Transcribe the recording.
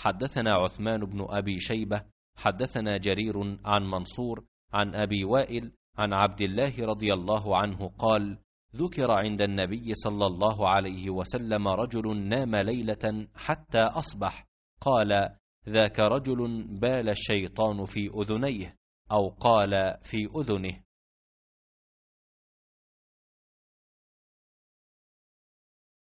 حدثنا عثمان بن أبي شيبة حدثنا جرير عن منصور عن أبي وائل عن عبد الله رضي الله عنه قال ذكر عند النبي صلى الله عليه وسلم رجل نام ليلة حتى أصبح قال ذاك رجل بال الشيطان في أذنيه أو قال في أذنه